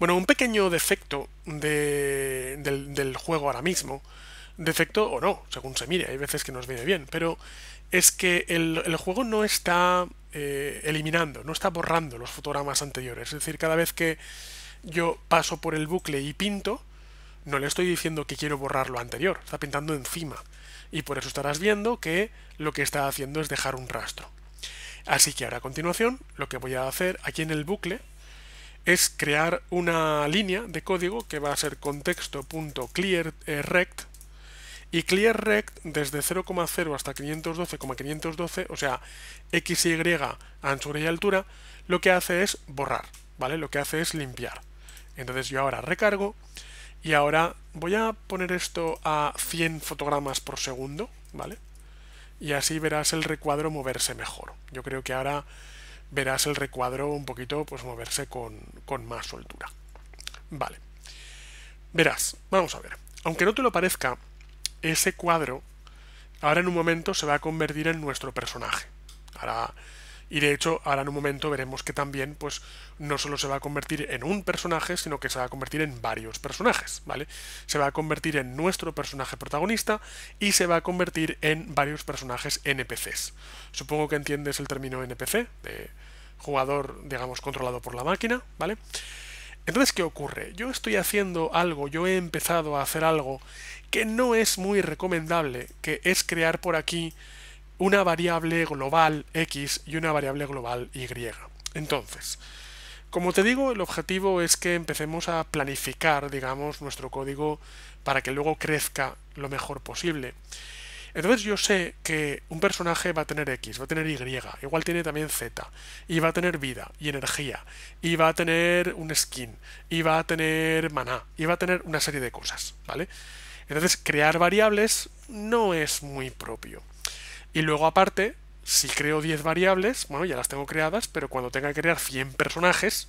Bueno, un pequeño defecto del, juego ahora mismo, defecto o no, según se mire, hay veces que nos viene bien, pero es que el, juego no está eh, eliminando, no está borrando los fotogramas anteriores. Es decir, cada vez que yo paso por el bucle y pinto, no le estoy diciendo que quiero borrar lo anterior, está pintando encima. Y por eso estarás viendo que lo que está haciendo es dejar un rastro. Así que ahora a continuación, lo que voy a hacer aquí en el bucle, es crear una línea de código que va a ser contexto.clearRect eh, y clearRect desde 0,0 hasta 512,512, o sea, x y, anchura y altura, lo que hace es borrar, ¿vale? Lo que hace es limpiar. Entonces yo ahora recargo y ahora voy a poner esto a 100 fotogramas por segundo, ¿vale? Y así verás el recuadro moverse mejor. Yo creo que ahora verás el recuadro un poquito pues moverse con, con más soltura. Vale. Verás, vamos a ver. Aunque no te lo parezca, ese cuadro ahora en un momento se va a convertir en nuestro personaje. Ahora y de hecho, ahora en un momento veremos que también, pues, no solo se va a convertir en un personaje, sino que se va a convertir en varios personajes, ¿vale? Se va a convertir en nuestro personaje protagonista y se va a convertir en varios personajes NPCs. Supongo que entiendes el término NPC, de jugador, digamos, controlado por la máquina, ¿vale? Entonces, ¿qué ocurre? Yo estoy haciendo algo, yo he empezado a hacer algo que no es muy recomendable, que es crear por aquí una variable global x y una variable global y. Entonces, como te digo, el objetivo es que empecemos a planificar, digamos, nuestro código para que luego crezca lo mejor posible. Entonces yo sé que un personaje va a tener X, va a tener Y, igual tiene también Z, y va a tener vida y energía, y va a tener un skin, y va a tener maná, y va a tener una serie de cosas, ¿vale? Entonces crear variables no es muy propio. Y luego aparte, si creo 10 variables, bueno, ya las tengo creadas, pero cuando tenga que crear 100 personajes,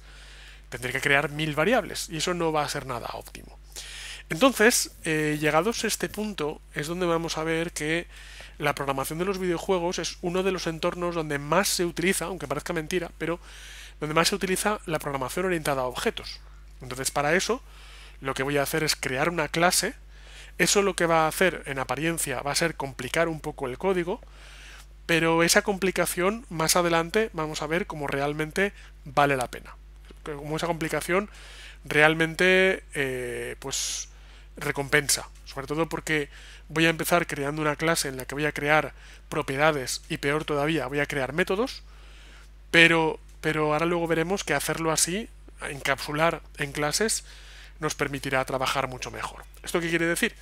tendré que crear 1000 variables. Y eso no va a ser nada óptimo. Entonces, eh, llegados a este punto, es donde vamos a ver que la programación de los videojuegos es uno de los entornos donde más se utiliza, aunque parezca mentira, pero donde más se utiliza la programación orientada a objetos. Entonces, para eso, lo que voy a hacer es crear una clase eso lo que va a hacer en apariencia va a ser complicar un poco el código, pero esa complicación más adelante vamos a ver cómo realmente vale la pena. como esa complicación realmente eh, pues recompensa, sobre todo porque voy a empezar creando una clase en la que voy a crear propiedades y peor todavía voy a crear métodos, pero, pero ahora luego veremos que hacerlo así, encapsular en clases, nos permitirá trabajar mucho mejor. ¿Esto qué quiere decir?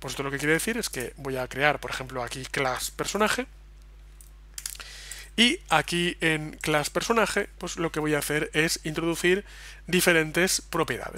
Pues esto lo que quiere decir es que voy a crear, por ejemplo, aquí class personaje. Y aquí en class personaje, pues lo que voy a hacer es introducir diferentes propiedades.